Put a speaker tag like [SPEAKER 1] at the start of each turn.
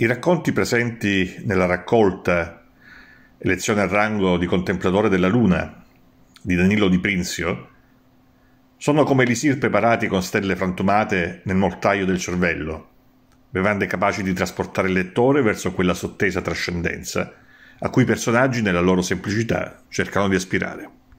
[SPEAKER 1] I racconti presenti nella raccolta Elezione al rango di contemplatore della Luna di Danilo Di Prinzio sono come elisir preparati con stelle frantumate nel mortaio del cervello, bevande capaci di trasportare il lettore verso quella sottesa trascendenza a cui i personaggi nella loro semplicità cercano di aspirare.